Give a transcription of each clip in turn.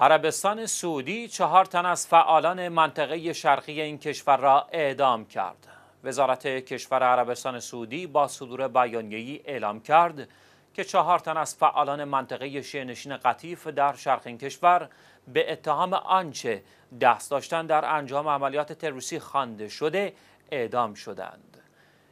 عربستان سعودی چهار تن از فعالان منطقه شرقی این کشور را اعدام کرد. وزارت کشور عربستان سعودی با صدور بیانیه‌ای اعلام کرد که چهار تن از فعالان منطقه شینشین قطیف در شرق این کشور به اتهام آنچه دست داشتن در انجام عملیات تروریستی خوانده شده اعدام شدند.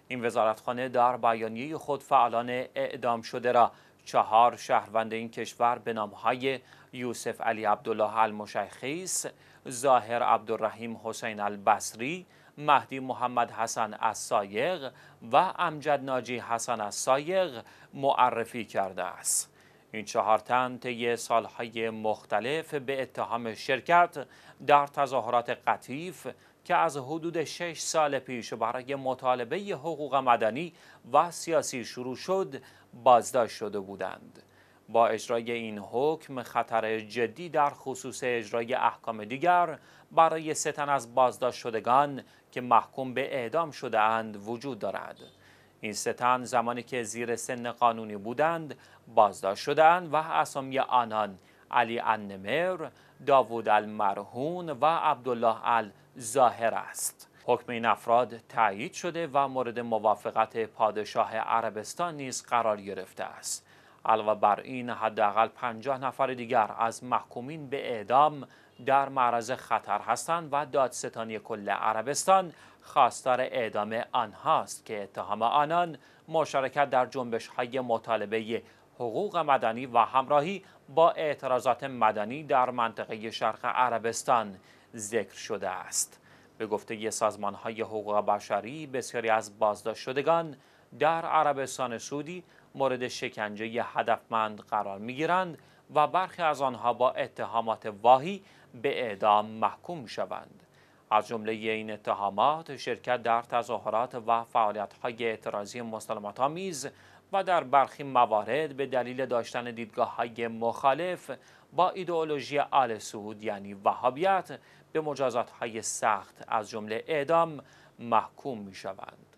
این وزارتخانه در بیانیه خود فعالان اعدام شده را چهار شهروند این کشور به نامهای یوسف علی عبدالله المشخیص، ظاهر عبدالرحیم حسین البصری، مهدی محمد حسن السایق و امجد ناجی حسن السایق معرفی کرده است. این چهار تن طی سالهای مختلف به اتهام شرکت در تظاهرات قطیف که از حدود شش سال پیش برای مطالبه حقوق مدنی و سیاسی شروع شد بازداشت شده بودند با اجرای این حکم خطر جدی در خصوص اجرای احکام دیگر برای ستن از بازداشت شدگان که محکوم به اعدام شده اند وجود دارد این ستن زمانی که زیر سن قانونی بودند بازداشت شدند و اسامی آنان علی النمر داوود المرهون و عبدالله ال ظاهر است حکم این افراد تایید شده و مورد موافقت پادشاه عربستان نیز قرار گرفته است علاوه بر این حداقل 50 نفر دیگر از محکومین به اعدام در معرض خطر هستند و دادستانی کل عربستان خواستار اعدام آنهاست که اتهام آنان مشارکت در جنبش های مطالبه حقوق مدنی و همراهی با اعتراضات مدنی در منطقه شرق عربستان ذکر شده است به گفته یه سازمان های حقوق بشری بسیاری از بازداشت شدگان در عربستان سعودی مورد شکنجه هدفمند قرار می گیرند و برخی از آنها با اتهامات واهی به اعدام محکوم شوند. از جمله این اتهامات شرکت در تظاهرات و فعالیت های اعتراضی مسلمات آمیز و در برخی موارد به دلیل داشتن دیدگاه های مخالف با ایدئولوژی آل سعود یعنی وهابیت به مجازات های سخت از جمله اعدام محکوم می شوند.